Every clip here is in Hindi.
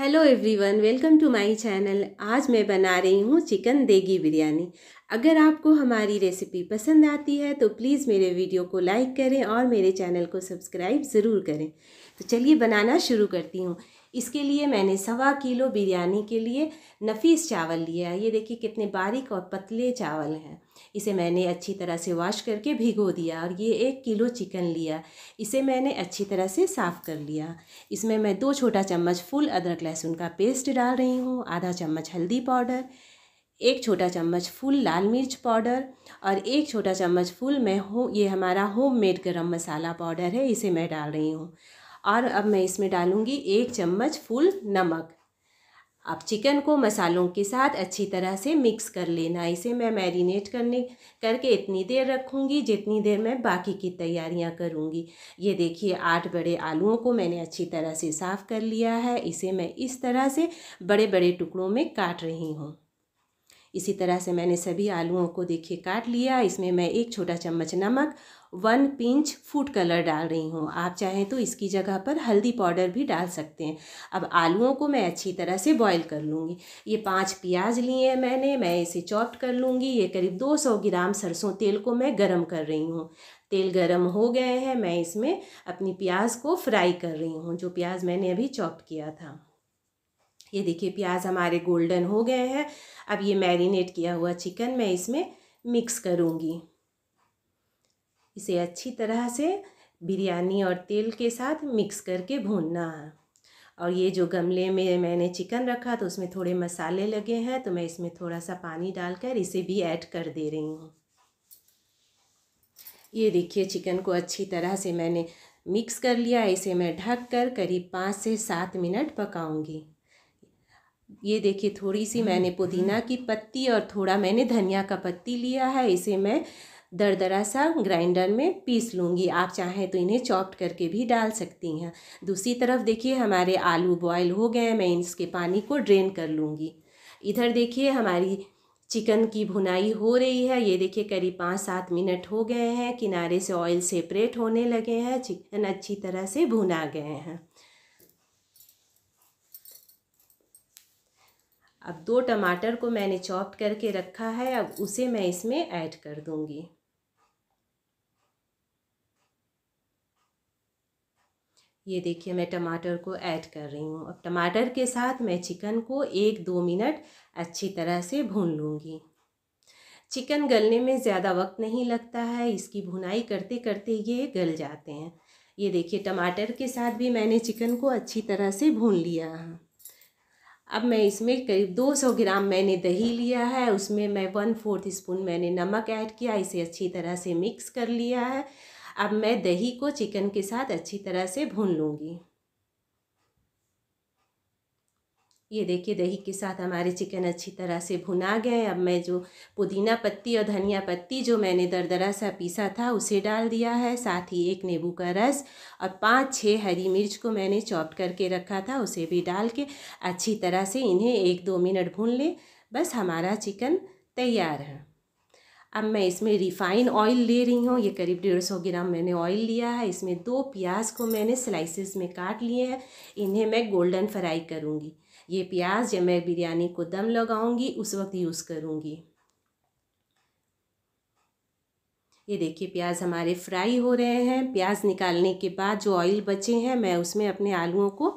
Hello everyone welcome to my channel आज मैं बना रही हूँ चिकन देगी बिरयानी अगर आपको हमारी रेसिपी पसंद आती है तो प्लीज़ मेरे वीडियो को लाइक करें और मेरे चैनल को सब्सक्राइब ज़रूर करें तो चलिए बनाना शुरू करती हूँ इसके लिए मैंने सवा किलो बिरयानी के लिए नफीस चावल लिया है ये देखिए कितने बारीक और पतले चावल हैं इसे मैंने अच्छी तरह से वॉश करके भिगो दिया और ये एक किलो चिकन लिया इसे मैंने अच्छी तरह से साफ़ कर लिया इसमें मैं दो छोटा चम्मच फुल अदरक लहसुन का पेस्ट डाल रही हूँ आधा चम्मच हल्दी पाउडर एक छोटा चम्मच फुल लाल मिर्च पाउडर और एक छोटा चम्मच फुल मैं हो ये हमारा होम मेड गर्म मसाला पाउडर है इसे मैं डाल रही हूँ और अब मैं इसमें डालूँगी एक चम्मच फुल नमक आप चिकन को मसालों के साथ अच्छी तरह से मिक्स कर लेना इसे मैं मैरिनेट करने करके इतनी देर रखूँगी जितनी देर मैं बाकी की तैयारियाँ करूँगी ये देखिए आठ बड़े आलूओं को मैंने अच्छी तरह से साफ़ कर लिया है इसे मैं इस तरह से बड़े बड़े टुकड़ों में काट रही हूँ इसी तरह से मैंने सभी आलूओं को देखिए काट लिया इसमें मैं एक छोटा चम्मच नमक वन पिंच फूड कलर डाल रही हूँ आप चाहें तो इसकी जगह पर हल्दी पाउडर भी डाल सकते हैं अब आलूओं को मैं अच्छी तरह से बॉईल कर लूँगी ये पांच प्याज लिए हैं मैंने मैं इसे चॉप्ट कर लूँगी ये करीब 200 ग्राम सरसों तेल को मैं गरम कर रही हूँ तेल गरम हो गए हैं मैं इसमें अपनी प्याज को फ्राई कर रही हूँ जो प्याज मैंने अभी चॉप किया था ये देखिए प्याज हमारे गोल्डन हो गए हैं अब ये मैरिनेट किया हुआ चिकन मैं इसमें मिक्स करूँगी इसे अच्छी तरह से बिरयानी और तेल के साथ मिक्स करके भूनना है और ये जो गमले में मैंने चिकन रखा तो उसमें थोड़े मसाले लगे हैं तो मैं इसमें थोड़ा सा पानी डालकर इसे भी ऐड कर दे रही हूँ ये देखिए चिकन को अच्छी तरह से मैंने मिक्स कर लिया इसे मैं ढक कर करीब पाँच से सात मिनट पकाऊंगी ये देखिए थोड़ी सी मैंने हम्म, पुदीना हम्म। की पत्ती और थोड़ा मैंने धनिया का पत्ती लिया है इसे मैं दरदरा सा ग्राइंडर में पीस लूँगी आप चाहें तो इन्हें चॉप्ड करके भी डाल सकती हैं दूसरी तरफ देखिए हमारे आलू बॉयल हो गए हैं मैं इसके पानी को ड्रेन कर लूँगी इधर देखिए हमारी चिकन की भुनाई हो रही है ये देखिए करीब पाँच सात मिनट हो गए हैं किनारे से ऑयल सेपरेट होने लगे हैं चिकन अच्छी तरह से भुना गए हैं अब दो टमाटर को मैंने चॉप करके रखा है अब उसे मैं इसमें ऐड कर दूंगी ये देखिए मैं टमाटर को ऐड कर रही हूँ अब टमाटर के साथ मैं चिकन को एक दो मिनट अच्छी तरह से भून लूँगी चिकन गलने में ज़्यादा वक्त नहीं लगता है इसकी भुनाई करते करते ये गल जाते हैं ये देखिए टमाटर के साथ भी मैंने चिकन को अच्छी तरह से भून लिया है अब मैं इसमें करीब 200 ग्राम मैंने दही लिया है उसमें मैं वन फोर्थ स्पून मैंने नमक ऐड किया इसे अच्छी तरह से मिक्स कर लिया है अब मैं दही को चिकन के साथ अच्छी तरह से भून लूँगी ये देखिए दही के साथ हमारे चिकन अच्छी तरह से भुना गए अब मैं जो पुदीना पत्ती और धनिया पत्ती जो मैंने दरदरा सा पीसा था उसे डाल दिया है साथ ही एक नींबू का रस और पाँच छः हरी मिर्च को मैंने चॉप करके रखा था उसे भी डाल के अच्छी तरह से इन्हें एक दो मिनट भून लें बस हमारा चिकन तैयार है अब मैं इसमें रिफाइन ऑयल ले रही हूँ ये करीब डेढ़ सौ ग्राम मैंने ऑयल लिया है इसमें दो प्याज को मैंने स्लाइसेस में काट लिए हैं इन्हें मैं गोल्डन फ्राई करूँगी ये प्याज जब मैं बिरयानी को दम लगाऊंगी उस वक्त यूज़ करूँगी ये देखिए प्याज हमारे फ्राई हो रहे हैं प्याज निकालने के बाद जो ऑयल बचे हैं मैं उसमें अपने आलूओं को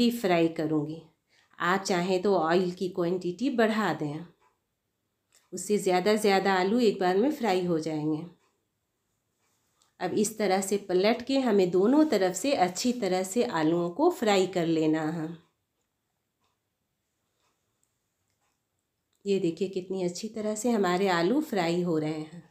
डीप फ्राई करूँगी आप चाहें तो ऑयल की क्वांटिटी बढ़ा दें उससे ज़्यादा ज़्यादा आलू एक बार में फ्राई हो जाएंगे अब इस तरह से पलट के हमें दोनों तरफ से अच्छी तरह से आलूओं को फ्राई कर लेना है ये देखिए कितनी अच्छी तरह से हमारे आलू फ्राई हो रहे हैं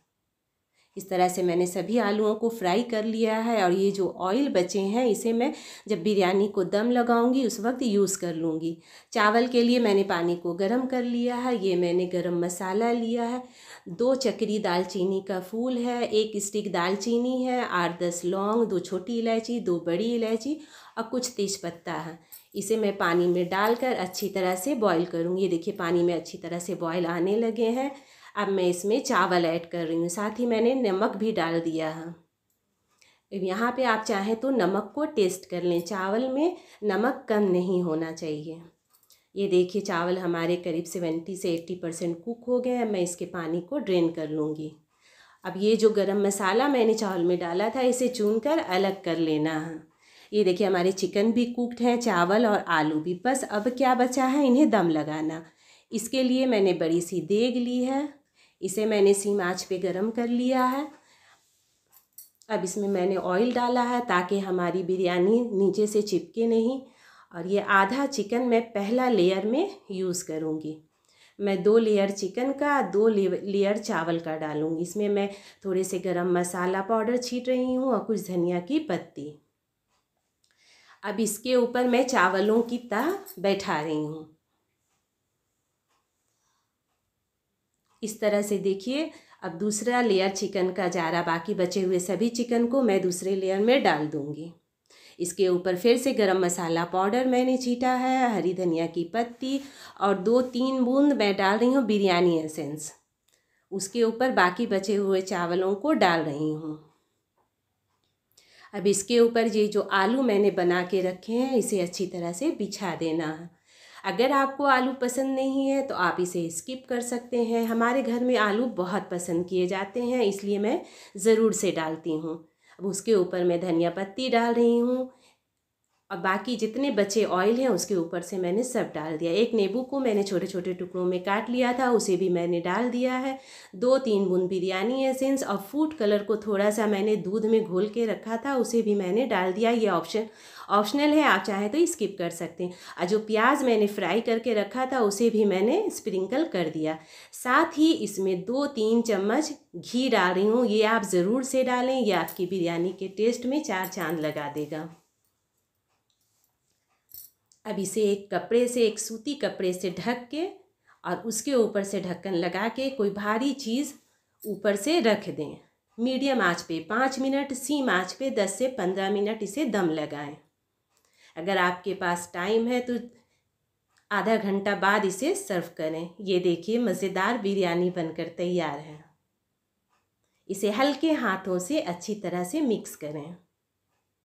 इस तरह से मैंने सभी आलूओं को फ्राई कर लिया है और ये जो ऑयल बचे हैं इसे मैं जब बिरयानी को दम लगाऊंगी उस वक्त यूज़ कर लूँगी चावल के लिए मैंने पानी को गर्म कर लिया है ये मैंने गरम मसाला लिया है दो चक्री दालचीनी का फूल है एक स्टिक दालचीनी है आठ दस लौंग दो छोटी इलायची दो बड़ी इलायची और कुछ तेज़ है इसे मैं पानी में डालकर अच्छी तरह से बॉईल करूँगी ये देखिए पानी में अच्छी तरह से बॉईल आने लगे हैं अब मैं इसमें चावल ऐड कर रही हूँ साथ ही मैंने नमक भी डाल दिया है यहाँ पे आप चाहें तो नमक को टेस्ट कर लें चावल में नमक कम नहीं होना चाहिए ये देखिए चावल हमारे करीब सेवेंटी से एट्टी परसेंट कुक हो गए हैं मैं इसके पानी को ड्रेन कर लूँगी अब ये जो गरम मसाला मैंने चावल में डाला था इसे चुन कर अलग कर लेना है ये देखिए हमारे चिकन भी कुकड हैं चावल और आलू भी बस अब क्या बचा है इन्हें दम लगाना इसके लिए मैंने बड़ी सी देग ली है इसे मैंने सीम आँच पे गरम कर लिया है अब इसमें मैंने ऑयल डाला है ताकि हमारी बिरयानी नीचे से चिपके नहीं और ये आधा चिकन मैं पहला लेयर में यूज़ करूँगी मैं दो लेयर चिकन का दो लेयर चावल का डालूँगी इसमें मैं थोड़े से गरम मसाला पाउडर छीट रही हूँ और कुछ धनिया की पत्ती अब इसके ऊपर मैं चावलों की तह बैठा रही हूँ इस तरह से देखिए अब दूसरा लेयर चिकन का जा रहा बाकी बचे हुए सभी चिकन को मैं दूसरे लेयर में डाल दूँगी इसके ऊपर फिर से गरम मसाला पाउडर मैंने छीटा है हरी धनिया की पत्ती और दो तीन बूंद मैं डाल रही हूँ बिरयानी एसेंस उसके ऊपर बाकी बचे हुए चावलों को डाल रही हूँ अब इसके ऊपर ये जो आलू मैंने बना के रखे हैं इसे अच्छी तरह से बिछा देना है अगर आपको आलू पसंद नहीं है तो आप इसे स्किप कर सकते हैं हमारे घर में आलू बहुत पसंद किए जाते हैं इसलिए मैं ज़रूर से डालती हूँ अब उसके ऊपर मैं धनिया पत्ती डाल रही हूँ और बाकी जितने बचे ऑयल हैं उसके ऊपर से मैंने सब डाल दिया एक नींबू को मैंने छोटे छोटे टुकड़ों में काट लिया था उसे भी मैंने डाल दिया है दो तीन बूंद बिरयानी एसेंस और फूड कलर को थोड़ा सा मैंने दूध में घोल के रखा था उसे भी मैंने डाल दिया ये ऑप्शन ऑप्शनल है आप चाहें तो स्किप कर सकते हैं और जो प्याज मैंने फ्राई करके रखा था उसे भी मैंने स्प्रिंकल कर दिया साथ ही इसमें दो तीन चम्मच घी डाल रही हूँ ये आप ज़रूर से डालें यह आपकी बिरयानी के टेस्ट में चार चांद लगा देगा अब इसे एक कपड़े से एक सूती कपड़े से ढक के और उसके ऊपर से ढक्कन लगा के कोई भारी चीज़ ऊपर से रख दें मीडियम आँच पे पाँच मिनट सीम आँच पे दस से पंद्रह मिनट इसे दम लगाएं अगर आपके पास टाइम है तो आधा घंटा बाद इसे सर्व करें ये देखिए मज़ेदार बिरयानी बनकर तैयार है इसे हल्के हाथों से अच्छी तरह से मिक्स करें